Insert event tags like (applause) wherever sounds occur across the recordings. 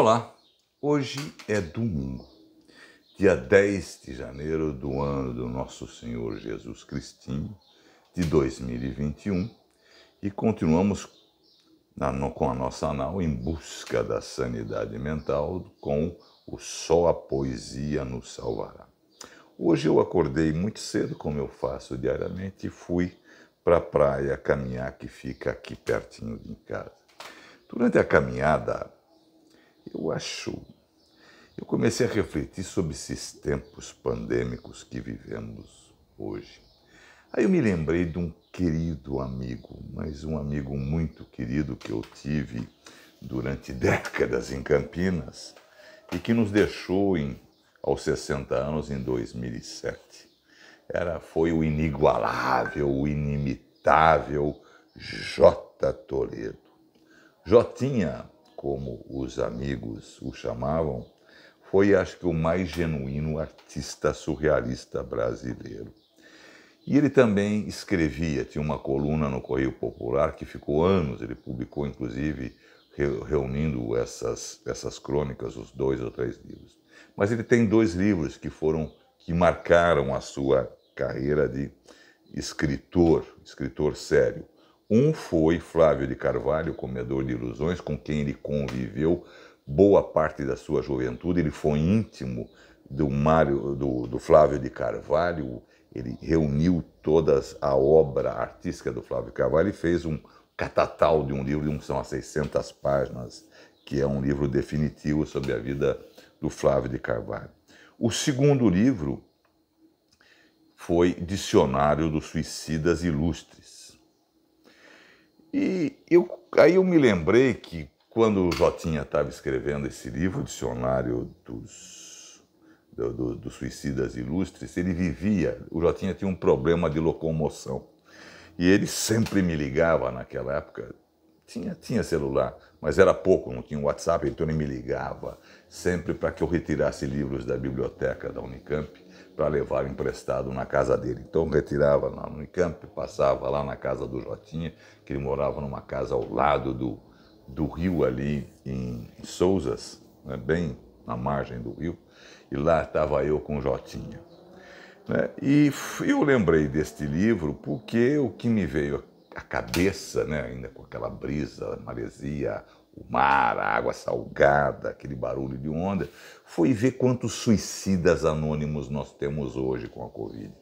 Olá, hoje é domingo, dia 10 de janeiro do ano do nosso Senhor Jesus Cristinho de 2021 e continuamos na, no, com a nossa anal em busca da sanidade mental com o Só a Poesia nos Salvará. Hoje eu acordei muito cedo, como eu faço diariamente, e fui para a praia caminhar que fica aqui pertinho de casa. Durante a caminhada, eu acho. Eu comecei a refletir sobre esses tempos pandêmicos que vivemos hoje. Aí eu me lembrei de um querido amigo, mas um amigo muito querido que eu tive durante (laughs) décadas em Campinas e que nos deixou em, aos 60 anos em 2007. Era, foi o inigualável, o inimitável J. Toledo. Jotinha como os amigos o chamavam, foi acho que o mais genuíno artista surrealista brasileiro. E ele também escrevia, tinha uma coluna no Correio Popular que ficou anos, ele publicou inclusive reunindo essas, essas crônicas, os dois ou três livros. Mas ele tem dois livros que foram que marcaram a sua carreira de escritor, escritor sério. Um foi Flávio de Carvalho, comedor de ilusões, com quem ele conviveu boa parte da sua juventude. Ele foi íntimo do Mário, do, do Flávio de Carvalho. Ele reuniu toda a obra artística do Flávio de Carvalho e fez um catatal de um livro de são as 600 páginas, que é um livro definitivo sobre a vida do Flávio de Carvalho. O segundo livro foi Dicionário dos Suicidas Ilustres e eu, aí eu me lembrei que quando o Jotinha estava escrevendo esse livro, o Dicionário dos, do, do, dos Suicidas Ilustres, ele vivia, o Jotinha tinha um problema de locomoção. E ele sempre me ligava naquela época, tinha, tinha celular, mas era pouco, não tinha WhatsApp, então ele me ligava sempre para que eu retirasse livros da biblioteca da Unicamp para levar emprestado na casa dele. Então eu retirava na Unicamp, passava lá na casa do Jotinha, que ele morava numa casa ao lado do, do rio ali em, Souzas, né, bem na margem do rio, e lá estava eu com o Jotinha. Né? E eu lembrei deste livro porque o que me veio a cabeça, né, ainda com aquela brisa, maresia, o mar, a água salgada, aquele barulho de onda, foi ver quantos suicidas anônimos nós temos hoje com a Covid.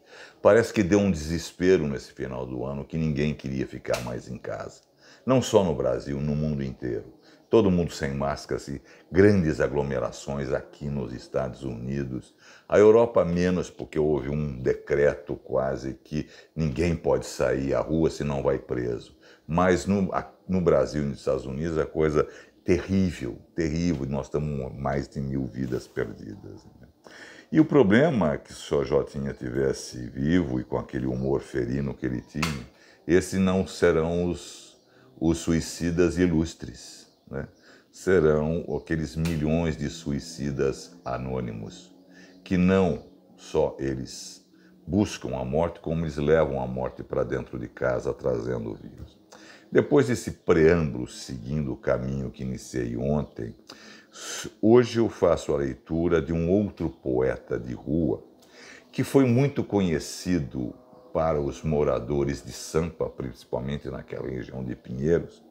Parece que deu um desespero nesse final do ano que ninguém queria ficar mais em casa. Não só no Brasil, no mundo inteiro todo mundo sem máscaras e grandes aglomerações aqui nos Estados Unidos. A Europa menos, porque houve um decreto quase que ninguém pode sair à rua se não vai preso. Mas no, no Brasil e nos Estados Unidos a coisa terrível, terrível. Nós estamos mais de mil vidas perdidas. Né? E o problema é que se o Jotinha tivesse vivo e com aquele humor ferino que ele tinha, esses não serão os, os suicidas ilustres né, serão aqueles milhões de suicidas anônimos, que não só eles buscam a morte, como eles levam a morte para dentro de casa trazendo o vírus. Depois desse preâmbulo, seguindo o caminho que iniciei ontem, hoje eu faço a leitura de um outro poeta de rua que foi muito conhecido para os moradores de Sampa, principalmente naquela região de Pinheiros,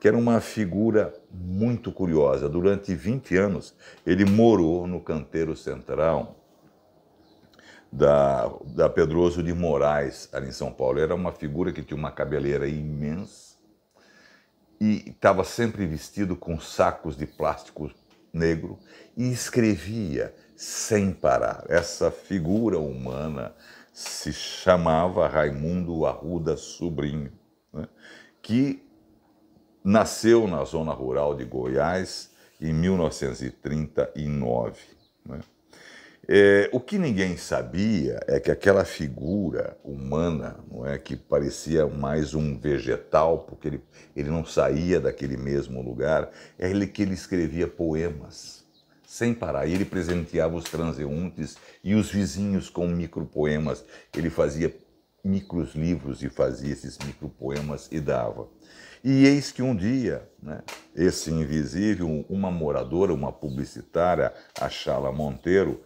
que era uma figura muito curiosa. Durante 20 anos, ele morou no canteiro central da, da Pedroso de Moraes, ali em São Paulo. Era uma figura que tinha uma cabeleira imensa e estava sempre vestido com sacos de plástico negro e escrevia sem parar. Essa figura humana se chamava Raimundo Arruda Sobrinho, né? que nasceu na zona rural de Goiás em 1939. Né? É, o que ninguém sabia é que aquela figura humana, não é, que parecia mais um vegetal, porque ele, ele não saía daquele mesmo lugar, é ele que ele escrevia poemas. Sem parar, ele presenteava os transeuntes e os vizinhos com micropoemas. Ele fazia micros livros e fazia esses micropoemas e dava. E eis que um dia, né, esse invisível, uma moradora, uma publicitária, a Chala Monteiro,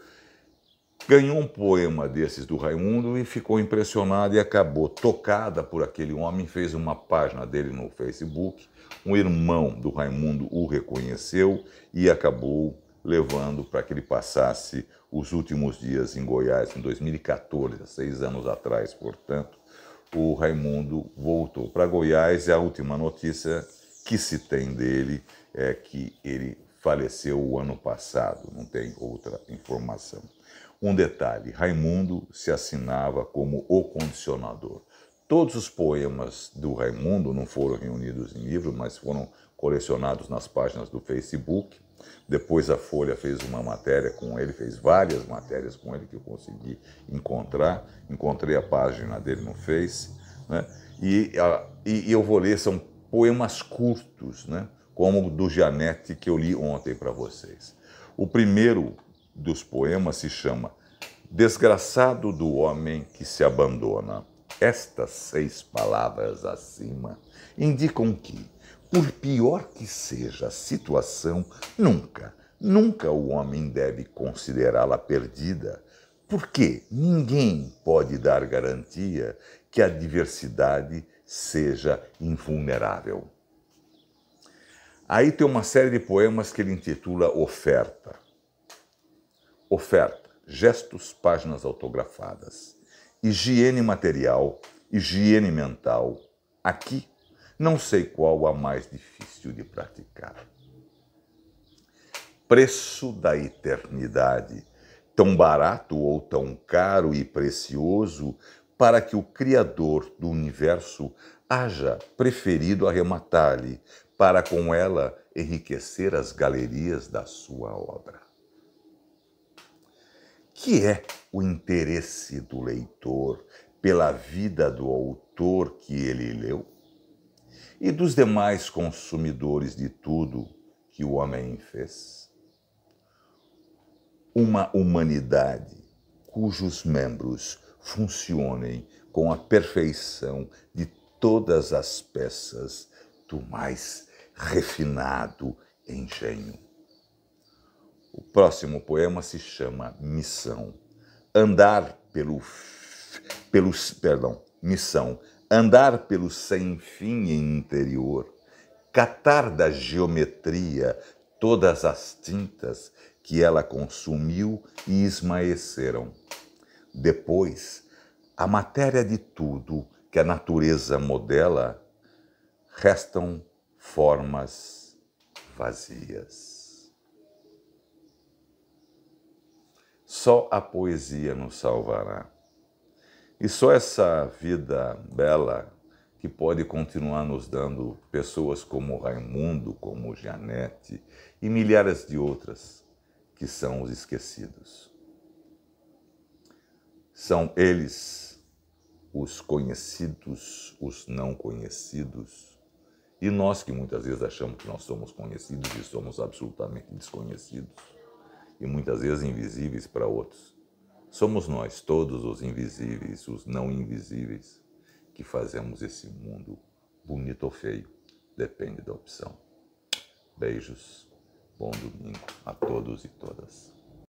ganhou um poema desses do Raimundo e ficou impressionada e acabou tocada por aquele homem, fez uma página dele no Facebook. Um irmão do Raimundo o reconheceu e acabou levando para que ele passasse os últimos dias em Goiás, em 2014, seis anos atrás, portanto o Raimundo voltou para Goiás e a última notícia que se tem dele é que ele faleceu o ano passado, não tem outra informação. Um detalhe: Raimundo se assinava como o condicionador. Todos os poemas do Raimundo não foram reunidos em livro, mas foram colecionados nas páginas do Facebook. Depois a Folha fez uma matéria com ele, fez várias matérias com ele que eu consegui encontrar. Encontrei a página dele no Face. Né? E, a, e, eu vou ler, são poemas curtos, né? como o do Janete que eu li ontem para vocês. O primeiro dos poemas se chama Desgraçado do Homem que se Abandona. Estas seis palavras acima indicam que, por pior que seja a situação, nunca, nunca o homem deve considerá-la perdida, porque ninguém pode dar garantia que a diversidade seja invulnerável. Aí tem uma série de poemas que ele intitula Oferta. Oferta, gestos, páginas autografadas, higiene material, higiene mental, aqui não sei qual a mais difícil de praticar. Preço da eternidade, tão barato ou tão caro e precioso, para que o Criador do universo haja preferido arrematar-lhe, para com ela enriquecer as galerias da sua obra. Que é o interesse do leitor pela vida do autor que ele leu? e dos demais consumidores de tudo que o homem fez. Uma humanidade cujos membros funcionem com a perfeição de todas as peças do mais refinado engenho. O próximo poema se chama Missão. Andar pelo, pelo perdão, Missão andar pelo sem fim interior, catar da geometria todas as tintas que ela consumiu e esmaeceram. Depois, a matéria de tudo que a natureza modela, restam formas vazias. Só a poesia nos salvará. E só essa vida bela que pode continuar nos dando pessoas como Raimundo, como Janete e milhares de outras que são os esquecidos. São eles os conhecidos, os não conhecidos, e nós que muitas vezes achamos que nós somos conhecidos e somos absolutamente desconhecidos, e muitas vezes invisíveis para outros. Somos nós, todos os invisíveis, os não invisíveis, que fazemos esse mundo bonito ou feio, depende da opção. Beijos, bom domingo a todos e todas.